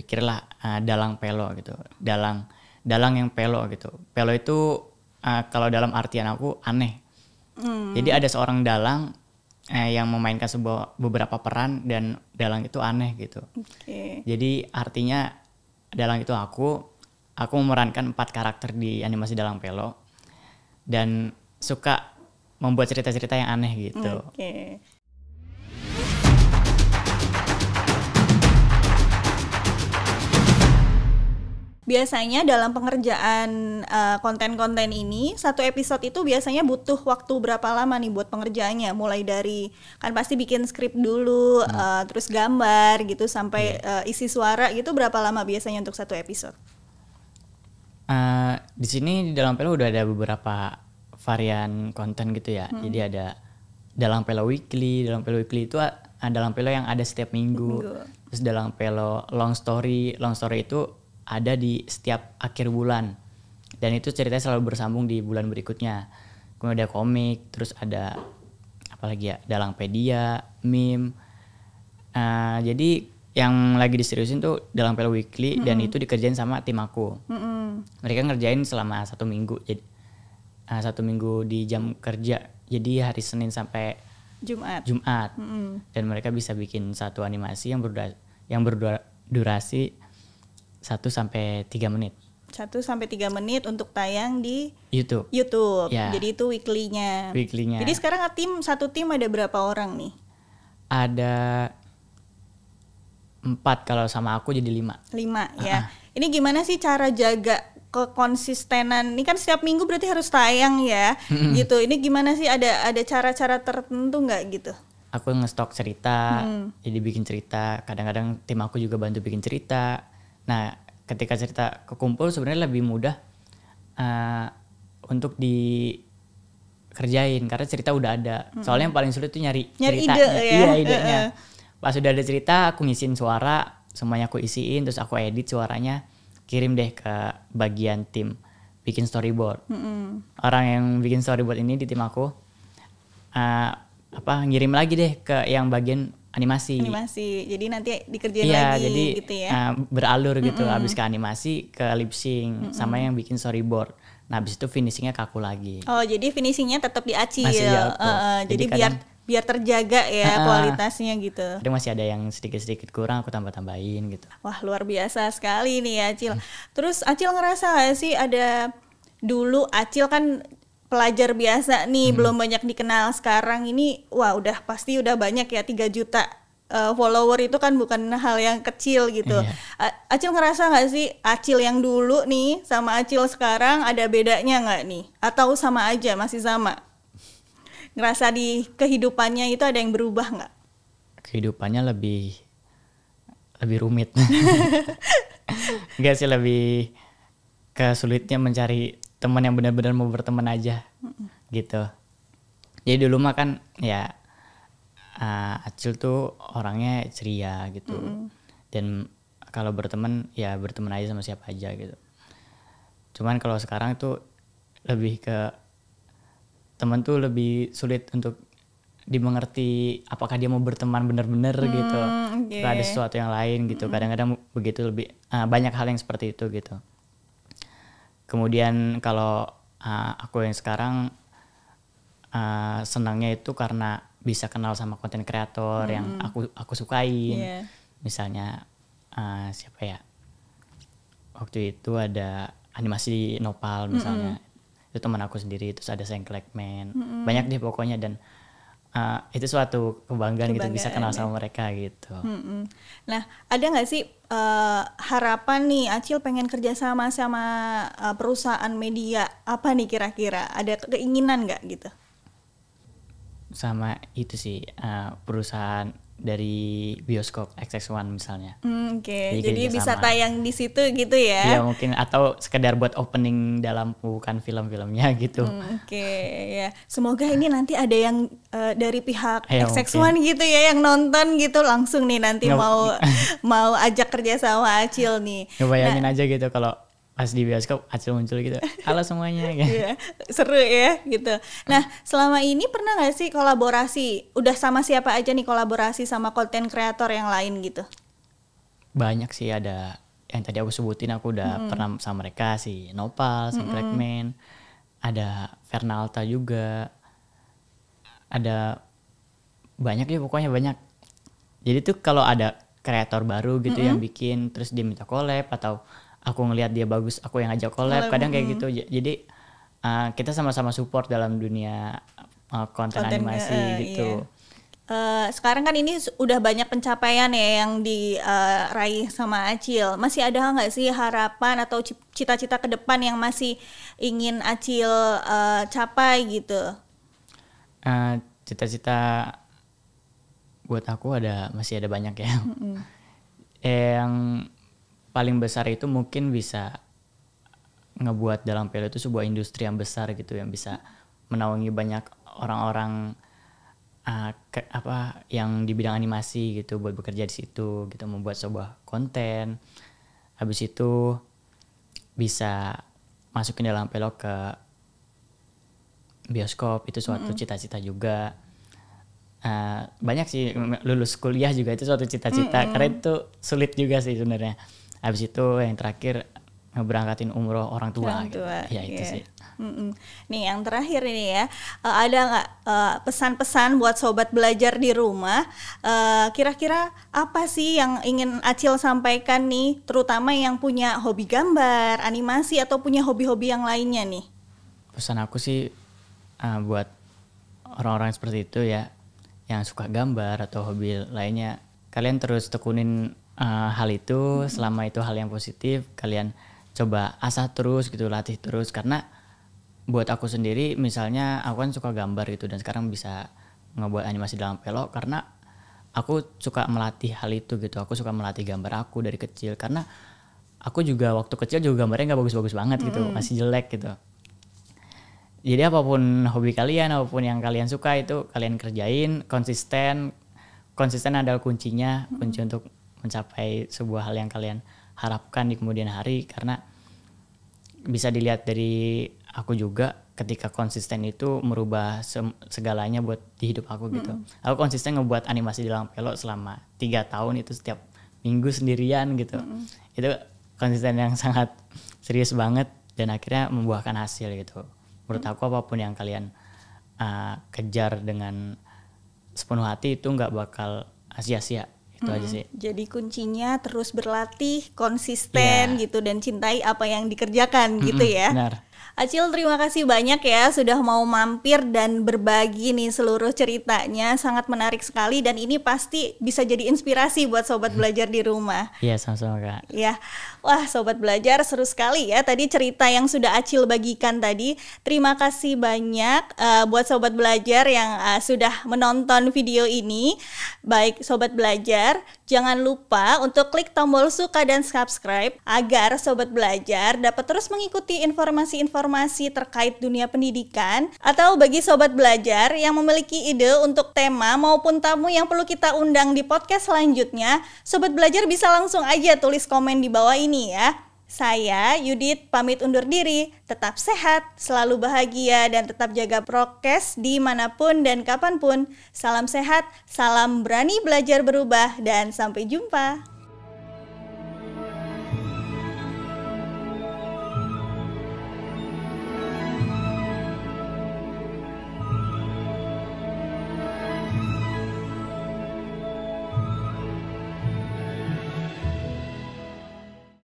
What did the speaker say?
berpikirlah uh, ah, dalang pelo gitu dalang dalang yang pelo gitu pelo itu uh, kalau dalam artian aku aneh mm. jadi ada seorang dalang eh, yang memainkan sebuah beberapa peran dan dalang itu aneh gitu okay. jadi artinya dalang itu aku aku memerankan empat karakter di animasi dalang pelo dan suka membuat cerita-cerita yang aneh gitu okay. biasanya dalam pengerjaan konten eh, konten-konten ini satu episode itu biasanya butuh waktu berapa lama nih buat pengerjaannya? Mulai dari kan pasti bikin skrip dulu, hmm. uh, terus gambar gitu sampai yeah. Iya. uh, isi suara gitu berapa lama biasanya untuk satu episode? Uh, di sini di dalam Pelo udah ada beberapa varian konten gitu ya. Hmm. Jadi ada dalam Pelo Weekly, dalam Pelo Weekly itu dalam Pelo yang ada setiap minggu. minggu. Terus dalam Pelo Long Story, Long Story itu ada di setiap akhir bulan dan itu ceritanya selalu bersambung di bulan berikutnya kemudian ada komik terus ada apalagi ya dalangpedia meme uh, jadi yang lagi diseriusin tuh dalam Pel Weekly mm -hmm. dan itu dikerjain sama tim aku. Mm -hmm. Mereka ngerjain selama satu minggu jadi uh, satu minggu di jam kerja. Jadi hari Senin sampai Jumat. Jumat. Mm -hmm. Dan mereka bisa bikin satu animasi yang yang berdurasi satu sampai tiga menit. satu sampai tiga menit untuk tayang di YouTube. YouTube. Ya. Jadi itu weekly-nya. Weekly-nya. Jadi sekarang tim satu tim ada berapa orang nih? Ada empat kalau sama aku jadi lima. Lima ya. Uh -uh. Ini gimana sih cara jaga kekonsistenan? Ini kan setiap minggu berarti harus tayang ya, -hmm. gitu. Ini gimana sih ada ada cara-cara tertentu nggak gitu? Aku ngestok cerita, hmm. jadi bikin cerita. Kadang-kadang tim aku juga bantu bikin cerita. Nah, ketika cerita kekumpul sebenarnya lebih mudah uh, untuk di kerjain karena cerita udah ada. Hmm. Soalnya yang paling sulit tuh nyari, nyari ceritanya. Ide, ya? Iya, idenya. Pas udah ada cerita, aku ngisiin suara, semuanya aku isiin, terus aku edit suaranya, kirim deh ke bagian tim bikin storyboard. Hmm. Orang yang bikin storyboard ini di tim aku uh, apa ngirim lagi deh ke yang bagian animasi. Animasi. Jadi nanti dikerjain iya, lagi jadi, gitu ya. Uh, beralur gitu mm -hmm. habis ke animasi ke lip sync mm -hmm. sama yang bikin storyboard. Nah, habis itu finishingnya kaku lagi. Oh, jadi finishingnya tetap di acil. Masih di uh, uh, jadi, jadi biar kadang, biar terjaga ya uh, kualitasnya gitu. Kadang masih ada yang sedikit-sedikit kurang aku tambah-tambahin gitu. Wah, luar biasa sekali nih Acil. Hmm. Terus Acil ngerasa gak sih ada dulu Acil kan pelajar biasa nih hmm. belum banyak dikenal sekarang ini wah udah pasti udah banyak ya 3 juta uh, follower itu kan bukan hal yang kecil gitu. Yeah. Acil ngerasa nggak sih Acil yang dulu nih sama Acil sekarang ada bedanya nggak nih? Atau sama aja masih sama? Ngerasa di kehidupannya itu ada yang berubah nggak? Kehidupannya lebih lebih rumit. Enggak sih lebih kesulitnya mencari teman yang benar-benar mau berteman aja hmm gitu jadi dulu mah kan ya uh, Acil tuh orangnya ceria gitu hmm dan kalau berteman ya berteman aja sama siapa aja gitu cuman kalau sekarang tuh lebih ke teman tuh lebih sulit untuk dimengerti apakah dia mau berteman benar-benar hmm, gitu okay. ada sesuatu yang lain gitu hmm. kadang-kadang begitu lebih uh, banyak hal yang seperti itu gitu kemudian kalau uh, aku yang sekarang uh, senangnya itu karena bisa kenal sama konten kreator hmm. yang aku aku sukain yeah. misalnya uh, siapa ya waktu itu ada animasi nopal misalnya mm -hmm. itu teman aku sendiri terus ada sengklekman mm -hmm. banyak deh pokoknya dan uh, itu suatu kebanggaan, kebanggaan gitu bisa kenal sama ya. mereka gitu. Hmm, hmm. Nah, ada nggak sih uh, harapan nih Acil pengen kerja sama sama uh, perusahaan media apa nih kira-kira? Ada keinginan nggak gitu? Sama itu sih uh, perusahaan dari bioskop XX1 misalnya. Mm, Oke, okay. jadi, jadi gitu bisa sama. tayang di situ gitu ya? Iya mungkin atau sekedar buat opening dalam bukan film-filmnya gitu. Mm, Oke okay. ya, semoga ini nanti ada yang uh, dari pihak ya, XX1 mungkin. gitu ya yang nonton gitu langsung nih nanti Nge mau mau ajak kerja sama Acil nih. Ngebayangin nah, aja gitu kalau pas di bioskop acil muncul gitu halo semuanya gitu. Iya, seru ya gitu nah selama ini pernah nggak sih kolaborasi udah sama siapa aja nih kolaborasi sama konten kreator yang lain gitu banyak sih ada yang tadi aku sebutin aku udah hmm. pernah sama mereka si Nopal, si hmm. Blackman, ada Fernalta juga, ada banyak ya pokoknya banyak. Jadi tuh kalau ada kreator baru gitu hmm. yang bikin terus dia minta collab atau aku ngelihat dia bagus aku yang ngajak collab kadang kayak gitu jadi uh, kita sama-sama support dalam dunia uh, konten, konten animasi uh, gitu iya. Uh, sekarang kan ini udah banyak pencapaian ya yang diraih uh, sama Acil. Masih ada nggak sih harapan atau cita-cita ke depan yang masih ingin Acil uh, capai gitu? Cita-cita uh, buat aku ada masih ada banyak ya. Mm -hmm. yang paling besar itu mungkin bisa ngebuat dalam pelu itu sebuah industri yang besar gitu yang bisa menaungi banyak orang-orang uh, apa yang di bidang animasi gitu buat bekerja di situ gitu membuat sebuah konten habis itu bisa masukin dalam PLO ke bioskop itu suatu cita-cita mm -hmm. juga uh, banyak sih lulus kuliah juga itu suatu cita-cita mm -hmm. karena itu sulit juga sih sebenarnya habis itu yang terakhir ngeberangkatin umroh orang tua, orang gitu. tua gitu. ya itu iya. sih mm Nih yang terakhir ini ya, uh, ada nggak uh, pesan-pesan buat sobat belajar di rumah? Uh, kira-kira apa sih yang ingin Acil sampaikan nih, terutama yang punya hobi gambar, animasi atau punya hobi-hobi yang lainnya nih? Pesan aku sih uh, buat orang-orang seperti itu ya, yang suka gambar atau hobi lainnya, kalian terus tekunin uh, hal itu hmm. selama itu hal yang positif kalian coba asah terus gitu latih terus karena buat aku sendiri misalnya aku kan suka gambar gitu dan sekarang bisa ngebuat animasi dalam pelok karena aku suka melatih hal itu gitu aku suka melatih gambar aku dari kecil karena aku juga waktu kecil juga gambarnya nggak bagus-bagus banget gitu -hmm. masih jelek gitu jadi apapun hobi kalian apapun yang kalian suka itu kalian kerjain konsisten konsisten adalah kuncinya kunci -hmm. untuk mencapai sebuah hal yang kalian harapkan di kemudian hari karena bisa dilihat dari aku juga ketika konsisten itu merubah segalanya buat di hidup aku gitu. Aku konsisten ngebuat animasi di Lang Pelok selama tiga tahun itu setiap minggu sendirian gitu. Itu konsisten yang sangat serius banget dan akhirnya membuahkan hasil gitu. Menurut aku apapun yang kalian uh, kejar dengan sepenuh hati itu nggak bakal sia-sia itu hmm. aja sih jadi kuncinya terus berlatih konsisten yeah. gitu dan cintai apa yang dikerjakan mm gitu ya benar Acil terima kasih banyak ya sudah mau mampir dan berbagi nih seluruh ceritanya sangat menarik sekali dan ini pasti bisa jadi inspirasi buat sobat hmm. belajar di rumah. Iya sama-sama kak. Ya wah sobat belajar seru sekali ya tadi cerita yang sudah Acil bagikan tadi. Terima kasih banyak uh, buat sobat belajar yang uh, sudah menonton video ini. Baik sobat belajar jangan lupa untuk klik tombol suka dan subscribe agar sobat belajar dapat terus mengikuti informasi-informasi informasi terkait dunia pendidikan atau bagi sobat belajar yang memiliki ide untuk tema maupun tamu yang perlu kita undang di podcast selanjutnya, sobat belajar bisa langsung aja tulis komen di bawah ini ya. Saya Yudit pamit undur diri, tetap sehat, selalu bahagia, dan tetap jaga prokes dimanapun dan kapanpun. Salam sehat, salam berani belajar berubah, dan sampai jumpa.